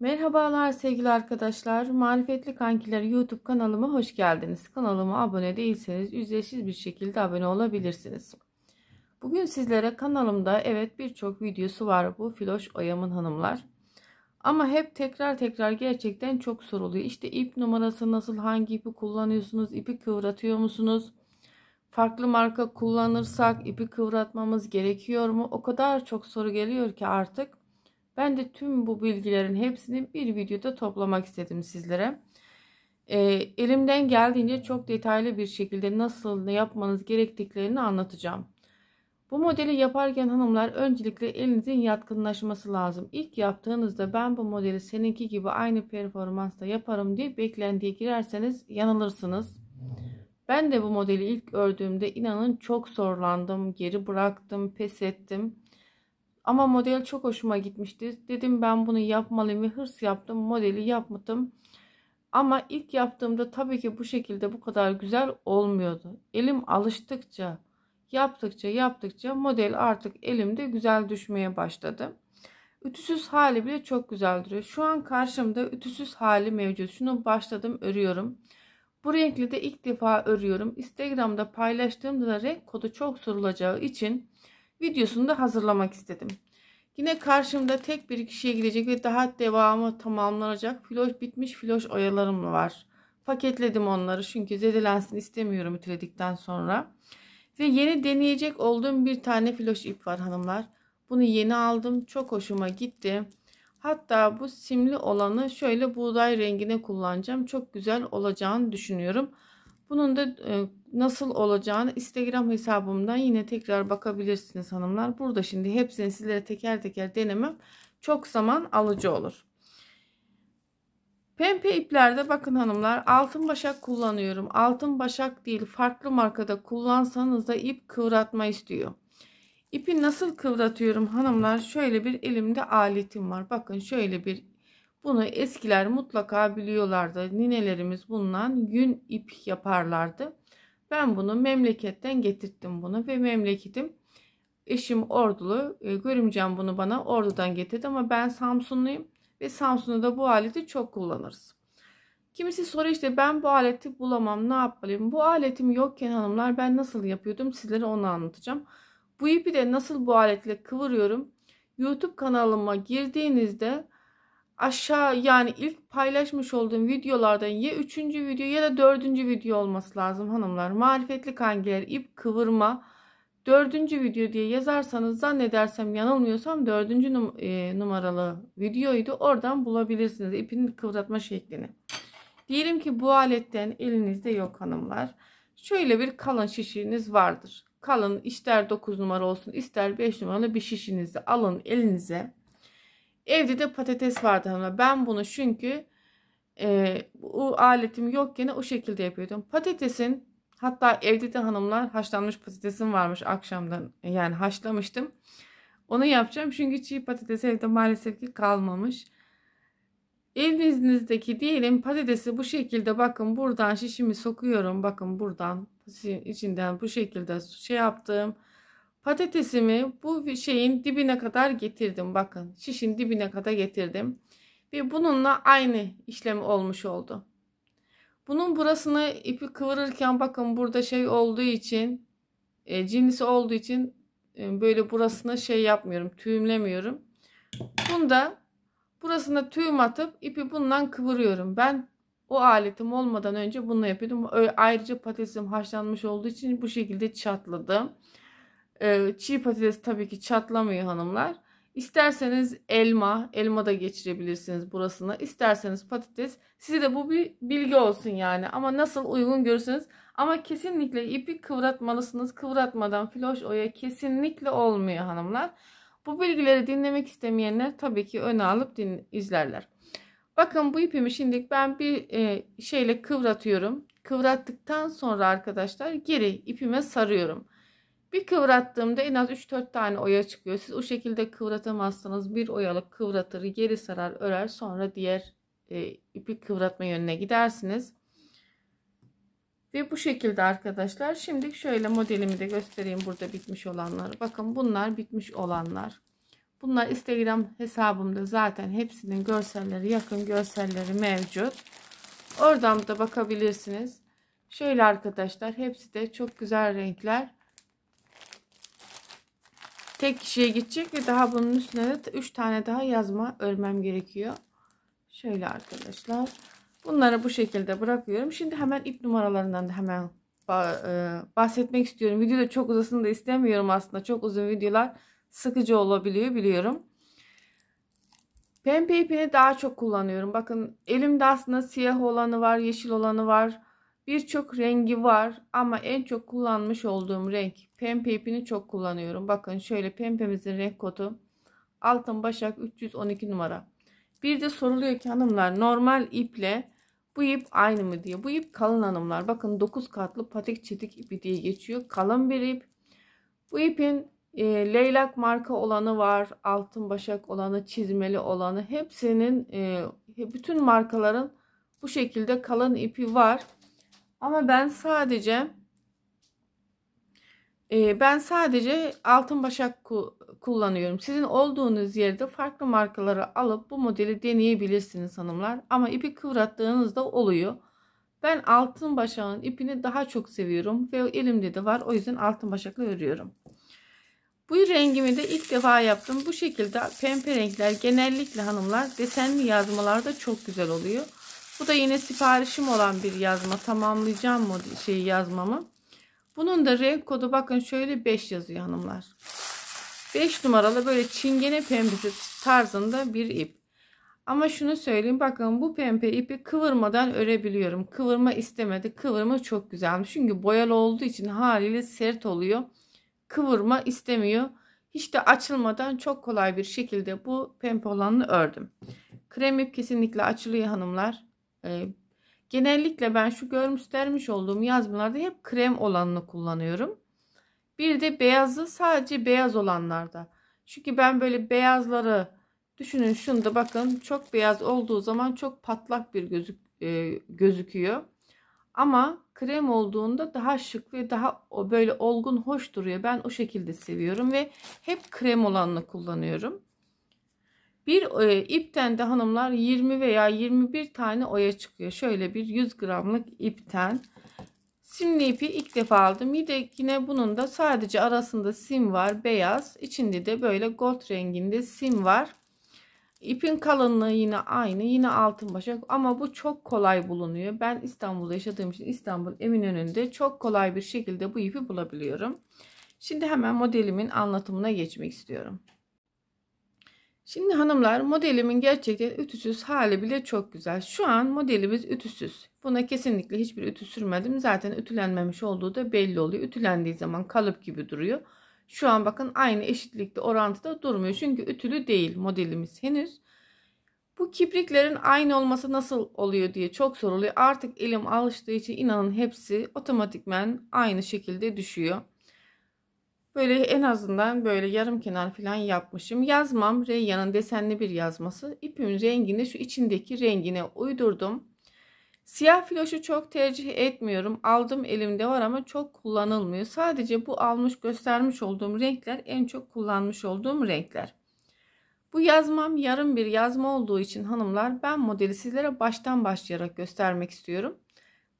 Merhabalar sevgili arkadaşlar. Marifetli Kankiler YouTube kanalıma hoş geldiniz. Kanalıma abone değilseniz ücretsiz bir şekilde abone olabilirsiniz. Bugün sizlere kanalımda evet birçok videosu var bu filoş oyamın hanımlar. Ama hep tekrar tekrar gerçekten çok soruluyor. İşte ip numarası nasıl, hangi ipi kullanıyorsunuz, ipi kıvratıyor musunuz? Farklı marka kullanırsak ipi kıvratmamız gerekiyor mu? O kadar çok soru geliyor ki artık ben de tüm bu bilgilerin hepsini bir videoda toplamak istedim sizlere. E, elimden geldiğince çok detaylı bir şekilde nasıl ne yapmanız gerektiklerini anlatacağım. Bu modeli yaparken hanımlar öncelikle elinizin yatkınlaşması lazım. İlk yaptığınızda ben bu modeli seninki gibi aynı performansta yaparım diye beklentiye girerseniz yanılırsınız. Ben de bu modeli ilk ördüğümde inanın çok zorlandım, geri bıraktım, pes ettim. Ama model çok hoşuma gitmişti. Dedim ben bunu yapmalıyım ve hırs yaptım. Modeli yapmadım. Ama ilk yaptığımda tabii ki bu şekilde bu kadar güzel olmuyordu. Elim alıştıkça, yaptıkça yaptıkça model artık elimde güzel düşmeye başladı. Ütüsüz hali bile çok güzel duruyor. Şu an karşımda ütüsüz hali mevcut. Şunu başladım örüyorum. Bu renkli de ilk defa örüyorum. Instagram'da paylaştığımda da renk kodu çok sorulacağı için videosunu da hazırlamak istedim. Yine karşımda tek bir kişiye gidecek ve daha devamı tamamlanacak filoş bitmiş filoş oyalarım var. Paketledim onları çünkü zedelensin istemiyorum ütüledikten sonra. Ve yeni deneyecek olduğum bir tane filoş ip var hanımlar. Bunu yeni aldım. Çok hoşuma gitti. Hatta bu simli olanı şöyle buğday rengine kullanacağım. Çok güzel olacağını düşünüyorum. Bunun da e, nasıl olacağını Instagram hesabımdan yine tekrar bakabilirsiniz hanımlar. Burada şimdi hepsini sizlere teker teker denemem çok zaman alıcı olur. Pembe iplerde bakın hanımlar altın başak kullanıyorum. Altın başak değil farklı markada kullansanız da ip kıvratma istiyor. İpi nasıl kıvratıyorum hanımlar? Şöyle bir elimde aletim var. Bakın şöyle bir bunu eskiler mutlaka biliyorlardı. Ninelerimiz bundan yün ip yaparlardı. Ben bunu memleketten getirttim bunu ve memleketim eşim ordulu. E, görümcem bunu bana ordudan getirdi ama ben Samsunluyum ve Samsun'da da bu aleti çok kullanırız. Kimisi soruyor işte ben bu aleti bulamam ne yapmalıyım? Bu aletim yokken hanımlar ben nasıl yapıyordum sizlere onu anlatacağım. Bu ipi de nasıl bu aletle kıvırıyorum? YouTube kanalıma girdiğinizde aşağı yani ilk paylaşmış olduğum videolardan ya 3. video ya da 4. video olması lazım hanımlar. Marifetli kangiler ip kıvırma 4. video diye yazarsanız zannedersem yanılmıyorsam 4. Num e, numaralı videoydu. Oradan bulabilirsiniz ipin kıvratma şeklini. Diyelim ki bu aletten elinizde yok hanımlar. Şöyle bir kalın şişiniz vardır. Kalın ister 9 numara olsun ister 5 numaralı bir şişinizi alın elinize Evde de patates vardı hanımlar. Ben bunu çünkü e, o aletim yok gene o şekilde yapıyordum. Patatesin hatta evde de hanımlar haşlanmış patatesim varmış akşamdan yani haşlamıştım. Onu yapacağım çünkü çiğ patates evde maalesef ki kalmamış. Evinizdeki diyelim patatesi bu şekilde bakın buradan şişimi sokuyorum. Bakın buradan içinden bu şekilde şey yaptım. Patatesimi bu şeyin dibine kadar getirdim. Bakın şişin dibine kadar getirdim. Ve bununla aynı işlem olmuş oldu. Bunun burasını ipi kıvırırken bakın burada şey olduğu için e, cinsi olduğu için e, böyle burasına şey yapmıyorum. Tüğümlemiyorum. Bunda burasına tüğüm atıp ipi bundan kıvırıyorum. Ben o aletim olmadan önce bunu yapıyordum. Ayrıca patatesim haşlanmış olduğu için bu şekilde çatladı. Ee, çiğ patates tabii ki çatlamıyor hanımlar. İsterseniz elma, elma da geçirebilirsiniz burasına. İsterseniz patates. Size de bu bir bilgi olsun yani. Ama nasıl uygun görürsünüz. Ama kesinlikle ipi kıvratmalısınız. Kıvratmadan filoş oya kesinlikle olmuyor hanımlar. Bu bilgileri dinlemek istemeyenler tabii ki öne alıp din izlerler. Bakın bu ipimi şimdi ben bir e, şeyle kıvratıyorum. Kıvrattıktan sonra arkadaşlar geri ipime sarıyorum. Bir kıvrattığımda en az 3-4 tane oya çıkıyor. Siz o şekilde kıvratamazsanız bir oyalık kıvratır, geri sarar, örer. Sonra diğer e, ipi kıvratma yönüne gidersiniz. Ve bu şekilde arkadaşlar. Şimdi şöyle modelimi de göstereyim burada bitmiş olanları. Bakın bunlar bitmiş olanlar. Bunlar Instagram hesabımda zaten hepsinin görselleri yakın görselleri mevcut. Oradan da bakabilirsiniz. Şöyle arkadaşlar hepsi de çok güzel renkler tek kişiye gidecek ve daha bunun üstüne de 3 tane daha yazma örmem gerekiyor. Şöyle arkadaşlar. Bunları bu şekilde bırakıyorum. Şimdi hemen ip numaralarından da hemen e, bahsetmek istiyorum. Videoda çok uzasını da istemiyorum aslında. Çok uzun videolar sıkıcı olabiliyor biliyorum. Pembe ipini daha çok kullanıyorum. Bakın elimde aslında siyah olanı var, yeşil olanı var. Birçok rengi var ama en çok kullanmış olduğum renk pembe ipini çok kullanıyorum. Bakın şöyle pembemizin renk kodu altın başak 312 numara. Bir de soruluyor ki hanımlar normal iple bu ip aynı mı diye. Bu ip kalın hanımlar. Bakın 9 katlı patik çetik ipi diye geçiyor. Kalın bir ip. Bu ipin e, leylak marka olanı var. Altın başak olanı, çizmeli olanı. Hepsinin e, bütün markaların bu şekilde kalın ipi var. Ama ben sadece e, ben sadece altın başak ku kullanıyorum. Sizin olduğunuz yerde farklı markaları alıp bu modeli deneyebilirsiniz hanımlar. Ama ipi kıvrattığınızda oluyor. Ben altın başağın ipini daha çok seviyorum ve elimde de var. O yüzden altın başakla örüyorum. Bu rengimi de ilk defa yaptım. Bu şekilde pembe renkler genellikle hanımlar desenli yazmalarda çok güzel oluyor. Bu da yine siparişim olan bir yazma. Tamamlayacağım şeyi yazmamı. Bunun da renk kodu bakın şöyle 5 yazıyor hanımlar. 5 numaralı böyle çingene pembesi tarzında bir ip. Ama şunu söyleyeyim bakın bu pembe ipi kıvırmadan örebiliyorum. Kıvırma istemedi. Kıvırma çok güzelmiş. Çünkü boyalı olduğu için haliyle sert oluyor. Kıvırma istemiyor. Hiç de açılmadan çok kolay bir şekilde bu pembe olanını ördüm. Krem ip kesinlikle açılıyor hanımlar. E, genellikle ben şu göstermiş olduğum yazmalarda hep krem olanını kullanıyorum. Bir de beyazı sadece beyaz olanlarda. Çünkü ben böyle beyazları düşünün şunda bakın çok beyaz olduğu zaman çok patlak bir gözük e, gözüküyor. Ama krem olduğunda daha şık ve daha böyle olgun hoş duruyor. Ben o şekilde seviyorum ve hep krem olanını kullanıyorum. Bir e, ipten de hanımlar 20 veya 21 tane oya çıkıyor. Şöyle bir 100 gramlık ipten. Simli ipi ilk defa aldım. Yine bunun da sadece arasında sim var beyaz. İçinde de böyle gold renginde sim var. İpin kalınlığı yine aynı. Yine altın başak ama bu çok kolay bulunuyor. Ben İstanbul'da yaşadığım için İstanbul Eminönü'nde çok kolay bir şekilde bu ipi bulabiliyorum. Şimdi hemen modelimin anlatımına geçmek istiyorum. Şimdi hanımlar modelimin gerçekten ütüsüz hali bile çok güzel. Şu an modelimiz ütüsüz. Buna kesinlikle hiçbir ütü sürmedim. Zaten ütülenmemiş olduğu da belli oluyor. Ütülendiği zaman kalıp gibi duruyor. Şu an bakın aynı eşitlikte orantıda durmuyor. Çünkü ütülü değil modelimiz henüz. Bu kipriklerin aynı olması nasıl oluyor diye çok soruluyor. Artık elim alıştığı için inanın hepsi otomatikmen aynı şekilde düşüyor. Böyle en azından böyle yarım kenar falan yapmışım. Yazmam Reyyan'ın desenli bir yazması. İpimin rengini şu içindeki rengine uydurdum. Siyah filoşu çok tercih etmiyorum. Aldım elimde var ama çok kullanılmıyor. Sadece bu almış göstermiş olduğum renkler en çok kullanmış olduğum renkler. Bu yazmam yarım bir yazma olduğu için hanımlar ben modeli sizlere baştan başlayarak göstermek istiyorum.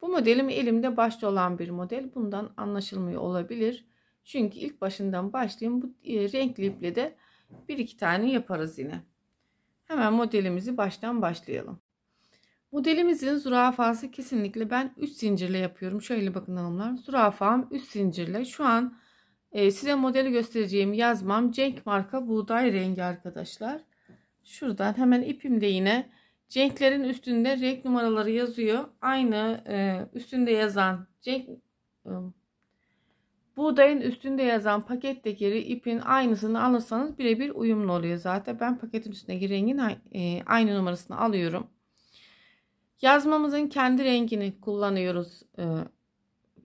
Bu modelim elimde başta olan bir model. Bundan anlaşılmıyor olabilir. Çünkü ilk başından başlayayım. Bu e, renkli iple de bir iki tane yaparız yine. Hemen modelimizi baştan başlayalım. Modelimizin zürafası kesinlikle ben 3 zincirle yapıyorum. Şöyle bakın hanımlar. Zürafam 3 zincirle. Şu an e, size modeli göstereceğim yazmam Cenk marka buğday rengi arkadaşlar. Şuradan hemen ipimde yine Cenklerin üstünde renk numaraları yazıyor. Aynı e, üstünde yazan Cenk Buğdayın üstünde yazan paketteki ipin aynısını alırsanız birebir uyumlu oluyor zaten. Ben paketin üstündeki rengin e, aynı numarasını alıyorum. Yazmamızın kendi rengini kullanıyoruz e,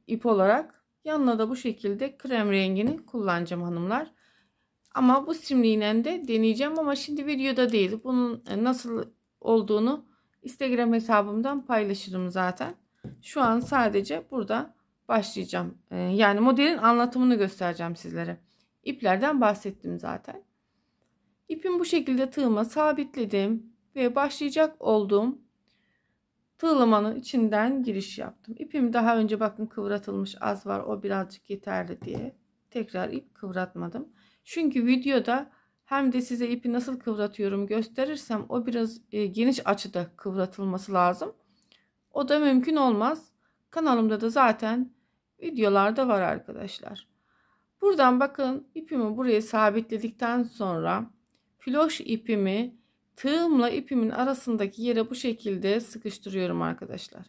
ip olarak. Yanına da bu şekilde krem rengini kullanacağım hanımlar. Ama bu simliğine de deneyeceğim ama şimdi videoda değil. Bunun e, nasıl olduğunu Instagram hesabımdan paylaşırım zaten. Şu an sadece burada başlayacağım. Ee, yani modelin anlatımını göstereceğim sizlere. İplerden bahsettim zaten. İpin bu şekilde tığıma sabitledim ve başlayacak olduğum tığlamanın içinden giriş yaptım. İpim daha önce bakın kıvratılmış az var o birazcık yeterli diye tekrar ip kıvratmadım. Çünkü videoda hem de size ipi nasıl kıvratıyorum gösterirsem o biraz e, geniş açıda kıvratılması lazım. O da mümkün olmaz. Kanalımda da zaten videolarda var arkadaşlar. Buradan bakın ipimi buraya sabitledikten sonra filoş ipimi tığımla ipimin arasındaki yere bu şekilde sıkıştırıyorum arkadaşlar.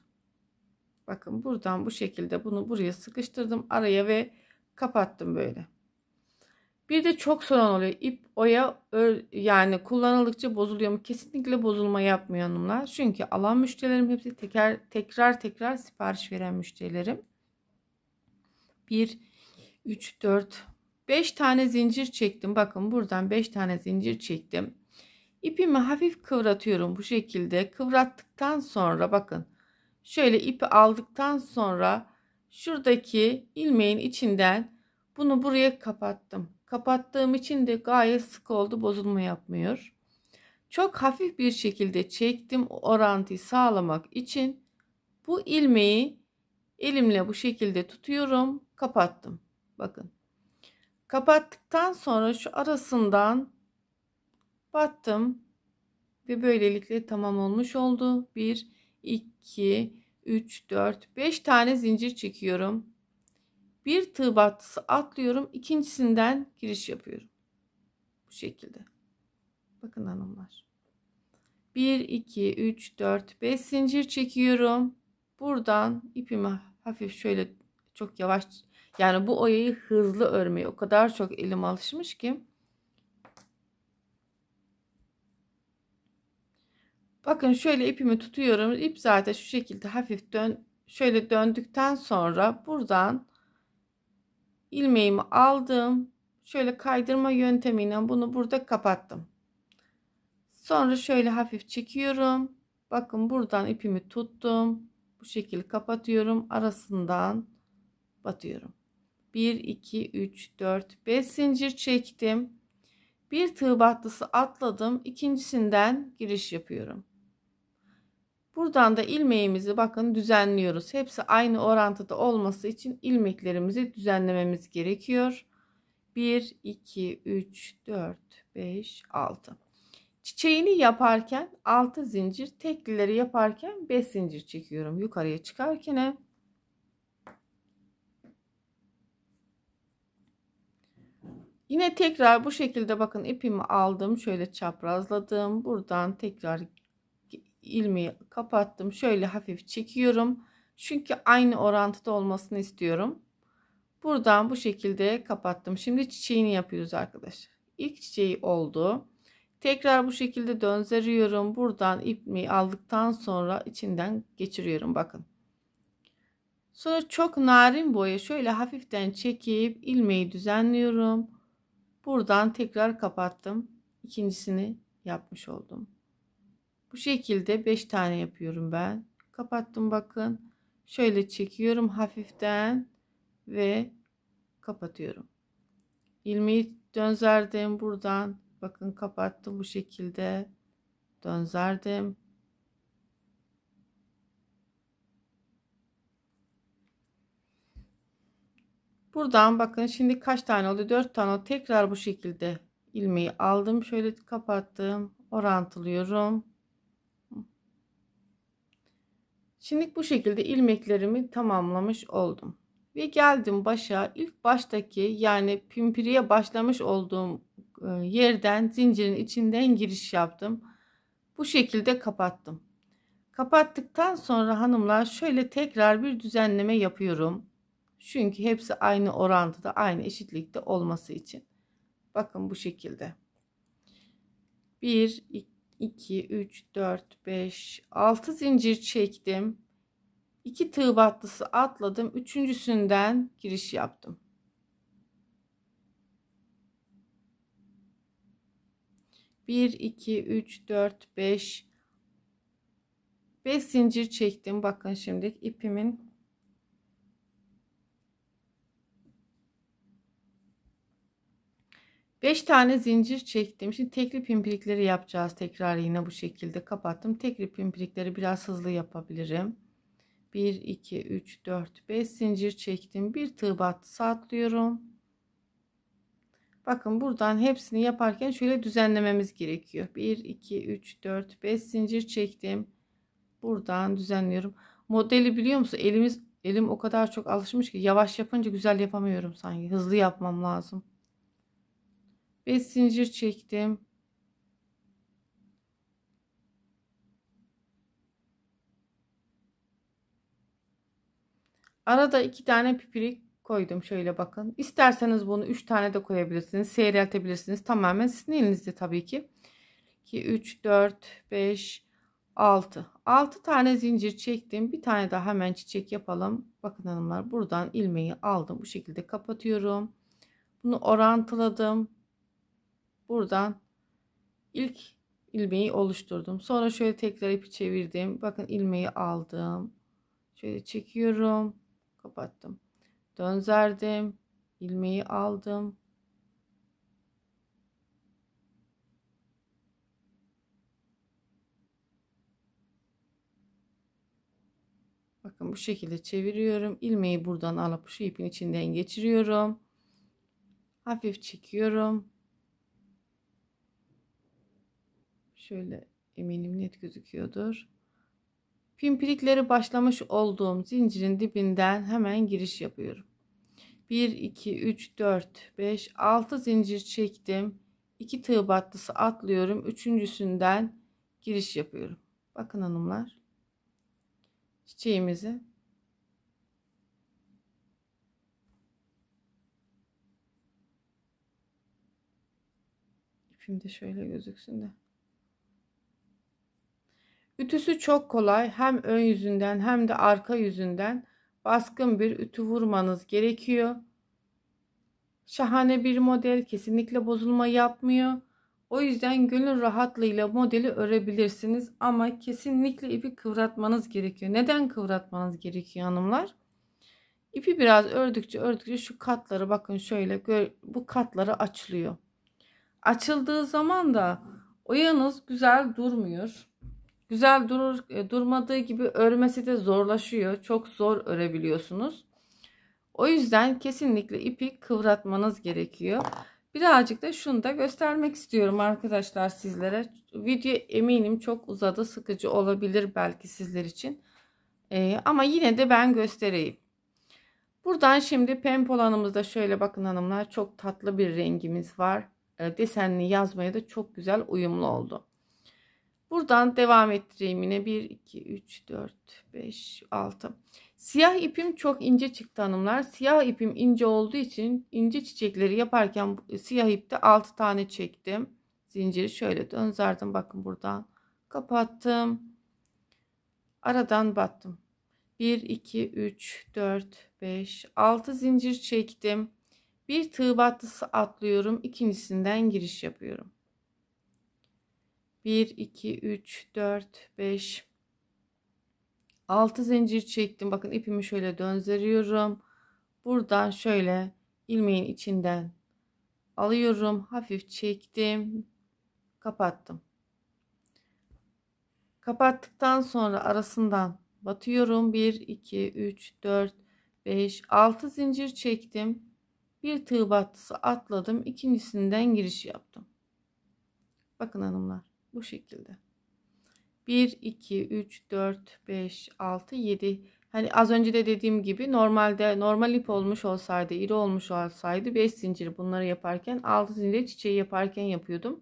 Bakın buradan bu şekilde bunu buraya sıkıştırdım araya ve kapattım böyle. Bir de çok soran oluyor. İp oya yani kullanıldıkça bozuluyor mu? Kesinlikle bozulma yapmıyor hanımlar. Çünkü alan müşterilerim hepsi teker, tekrar tekrar sipariş veren müşterilerim. 1 3 4 5 tane zincir çektim. Bakın buradan 5 tane zincir çektim. İpimi hafif kıvratıyorum bu şekilde. Kıvrattıktan sonra bakın şöyle ipi aldıktan sonra şuradaki ilmeğin içinden bunu buraya kapattım. Kapattığım için de gayet sık oldu bozulma yapmıyor. Çok hafif bir şekilde çektim orantıyı sağlamak için bu ilmeği elimle bu şekilde tutuyorum kapattım. Bakın. Kapattıktan sonra şu arasından battım ve böylelikle tamam olmuş oldu. 1 2 3 4 5 tane zincir çekiyorum. Bir tığ battısı atlıyorum. ikincisinden giriş yapıyorum. Bu şekilde. Bakın hanımlar. 1 2 3 4 5 zincir çekiyorum. Buradan ipimi hafif şöyle çok yavaş yani bu oyayı hızlı örmeyi o kadar çok elim alışmış ki. Bakın şöyle ipimi tutuyorum. İp zaten şu şekilde hafif dön şöyle döndükten sonra buradan ilmeğimi aldım. Şöyle kaydırma yöntemiyle bunu burada kapattım. Sonra şöyle hafif çekiyorum. Bakın buradan ipimi tuttum. Bu şekilde kapatıyorum. Arasından batıyorum. 1 2 3 4 5 zincir çektim. Bir tığ battısı atladım. İkincisinden giriş yapıyorum. Buradan da ilmeğimizi bakın düzenliyoruz. Hepsi aynı orantıda olması için ilmeklerimizi düzenlememiz gerekiyor. 1 2 3 4 5 6 Çiçeğini yaparken 6 zincir, teklileri yaparken 5 zincir çekiyorum. Yukarıya çıkarken Yine tekrar bu şekilde bakın ipimi aldım. Şöyle çaprazladım. Buradan tekrar ilmeği kapattım. Şöyle hafif çekiyorum. Çünkü aynı orantıda olmasını istiyorum. Buradan bu şekilde kapattım. Şimdi çiçeğini yapıyoruz arkadaşlar. İlk çiçeği oldu. Tekrar bu şekilde döndürüyorum. Buradan ipmeyi aldıktan sonra içinden geçiriyorum. Bakın. Sonra çok narin boya şöyle hafiften çekip ilmeği düzenliyorum. Buradan tekrar kapattım. ikincisini yapmış oldum. Bu şekilde 5 tane yapıyorum ben. Kapattım bakın. Şöyle çekiyorum hafiften ve kapatıyorum. İlmeği dönzerdim buradan. Bakın kapattım bu şekilde. Dönzerdim. Buradan bakın şimdi kaç tane oldu? 4 tane oldu. Tekrar bu şekilde ilmeği aldım. Şöyle kapattım. Orantılıyorum. Şimdi bu şekilde ilmeklerimi tamamlamış oldum. Ve geldim başa. İlk baştaki yani pimpiriye başlamış olduğum e, yerden zincirin içinden giriş yaptım. Bu şekilde kapattım. Kapattıktan sonra hanımlar şöyle tekrar bir düzenleme yapıyorum. Çünkü hepsi aynı orantıda, aynı eşitlikte olması için. Bakın bu şekilde. 1, 2, 3, 4, 5, 6 zincir çektim. 2 tığ battısı atladım. Üçüncüsünden giriş yaptım. Bir, iki, üç, dört, beş. Beş zincir çektim. Bakın şimdi ipimin 5 tane zincir çektim. Şimdi tekli pimpirikleri yapacağız tekrar yine bu şekilde kapattım. Tekli pimpirikleri biraz hızlı yapabilirim. 1 2 3 4 5 zincir çektim. Bir tığ battı atlıyorum. Bakın buradan hepsini yaparken şöyle düzenlememiz gerekiyor. 1 2 3 4 5 zincir çektim. Buradan düzenliyorum. Modeli biliyor musun? Elimiz elim o kadar çok alışmış ki yavaş yapınca güzel yapamıyorum sanki. Hızlı yapmam lazım ve zincir çektim. Arada iki tane pipirik koydum. Şöyle bakın. İsterseniz bunu üç tane de koyabilirsiniz. Seyreltebilirsiniz. Tamamen sizin elinizde tabii ki. 2, 3, 4, 5, 6. 6 tane zincir çektim. Bir tane daha hemen çiçek yapalım. Bakın hanımlar buradan ilmeği aldım. Bu şekilde kapatıyorum. Bunu orantıladım buradan ilk ilmeği oluşturdum. Sonra şöyle tekrar ipi çevirdim. Bakın ilmeği aldım. Şöyle çekiyorum. Kapattım. Dönzerdim. ilmeği aldım. Bakın bu şekilde çeviriyorum. ilmeği buradan alıp şu ipin içinden geçiriyorum. Hafif çekiyorum. Şöyle eminim net gözüküyordur. Pimpirikleri başlamış olduğum zincirin dibinden hemen giriş yapıyorum. 1, 2, 3, 4, 5, 6 zincir çektim. 2 tığ battısı atlıyorum. Üçüncüsünden giriş yapıyorum. Bakın hanımlar. Çiçeğimizi ipim de şöyle gözüksün de. Ütüsü çok kolay hem ön yüzünden hem de arka yüzünden baskın bir ütü vurmanız gerekiyor. Şahane bir model kesinlikle bozulma yapmıyor. O yüzden gönül rahatlığıyla modeli örebilirsiniz ama kesinlikle ipi kıvratmanız gerekiyor. Neden kıvratmanız gerekiyor hanımlar? İpi biraz ördükçe ördükçe şu katları bakın şöyle bu katları açılıyor. Açıldığı zaman da oyanız güzel durmuyor. Güzel durur, e, durmadığı gibi örmesi de zorlaşıyor. Çok zor örebiliyorsunuz. O yüzden kesinlikle ipi kıvratmanız gerekiyor. Birazcık da şunu da göstermek istiyorum arkadaşlar sizlere. Video eminim çok uzadı sıkıcı olabilir belki sizler için. Ee, ama yine de ben göstereyim. Buradan şimdi pempolanımızda şöyle bakın hanımlar çok tatlı bir rengimiz var. Ee, desenli yazmaya da çok güzel uyumlu oldu. Buradan devam ettireyim yine. 1, 2, 3, 4, 5, 6. Siyah ipim çok ince çıktı hanımlar. Siyah ipim ince olduğu için ince çiçekleri yaparken e, siyah ipte 6 tane çektim. Zinciri şöyle dönzerdim. Bakın buradan kapattım. Aradan battım. 1, 2, 3, 4, 5, 6 zincir çektim. Bir tığ battısı atlıyorum. ikincisinden giriş yapıyorum. 1 2 3 4 5 6 zincir çektim. Bakın ipimi şöyle döndürüyorum. Buradan şöyle ilmeğin içinden alıyorum. Hafif çektim. Kapattım. Kapattıktan sonra arasından batıyorum. 1 2 3 4 5 6 zincir çektim. Bir tığ battısı atladım. ikincisinden giriş yaptım. Bakın hanımlar. Bu şekilde. 1, 2, 3, 4, 5, 6, 7. Hani az önce de dediğim gibi normalde normal ip olmuş olsaydı, iri olmuş olsaydı 5 zincir bunları yaparken 6 zincir çiçeği yaparken yapıyordum.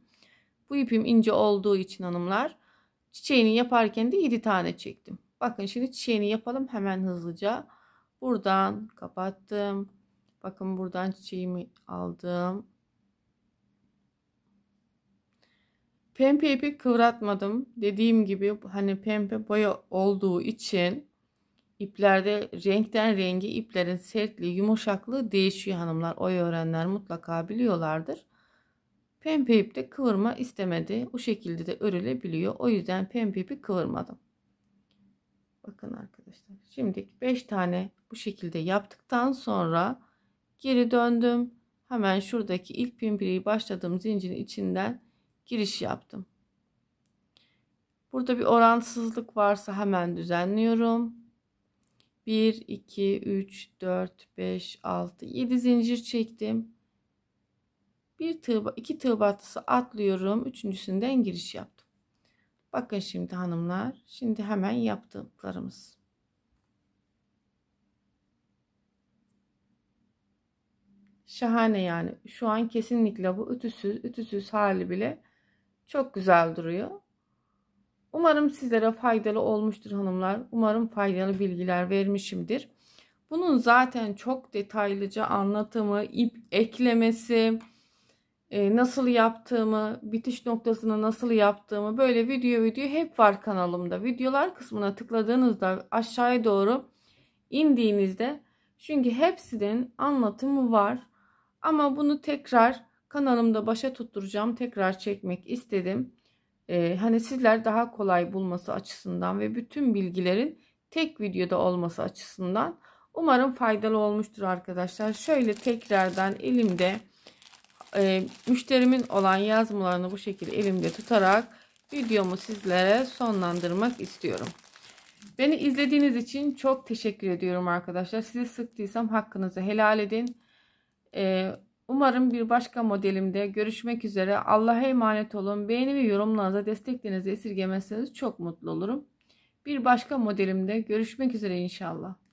Bu ipim ince olduğu için hanımlar çiçeğini yaparken de 7 tane çektim. Bakın şimdi çiçeğini yapalım hemen hızlıca. Buradan kapattım. Bakın buradan çiçeğimi aldım. Pembe ipi kıvratmadım. Dediğim gibi hani pembe boya olduğu için iplerde renkten rengi iplerin sertliği, yumuşaklığı değişiyor hanımlar. O öğrenenler mutlaka biliyorlardır. Pembe ipte kıvırma istemedi. bu şekilde de örülebiliyor. O yüzden pembe ipi kıvırmadım. Bakın arkadaşlar. Şimdi 5 tane bu şekilde yaptıktan sonra geri döndüm. Hemen şuradaki ilk pimpiriyi başladığım zincirin içinden giriş yaptım. Burada bir orantısızlık varsa hemen düzenliyorum. 1, 2, 3, 4, 5, 6, 7 zincir çektim. Bir tığba, iki tığ battısı atlıyorum. Üçüncüsünden giriş yaptım. Bakın şimdi hanımlar. Şimdi hemen yaptıklarımız. Şahane yani. Şu an kesinlikle bu ütüsüz, ütüsüz hali bile çok güzel duruyor. Umarım sizlere faydalı olmuştur hanımlar. Umarım faydalı bilgiler vermişimdir. Bunun zaten çok detaylıca anlatımı, ip eklemesi, e, nasıl yaptığımı, bitiş noktasını nasıl yaptığımı böyle video video hep var kanalımda. Videolar kısmına tıkladığınızda aşağıya doğru indiğinizde çünkü hepsinin anlatımı var. Ama bunu tekrar kanalımda başa tutturacağım. Tekrar çekmek istedim. Ee, hani sizler daha kolay bulması açısından ve bütün bilgilerin tek videoda olması açısından umarım faydalı olmuştur arkadaşlar. Şöyle tekrardan elimde e, müşterimin olan yazmalarını bu şekilde elimde tutarak videomu sizlere sonlandırmak istiyorum. Beni izlediğiniz için çok teşekkür ediyorum arkadaşlar. Sizi sıktıysam hakkınızı helal edin. Ee, Umarım bir başka modelimde görüşmek üzere. Allah'a emanet olun. Beğeni ve yorumlarınıza desteklerinizi esirgemezseniz çok mutlu olurum. Bir başka modelimde görüşmek üzere inşallah.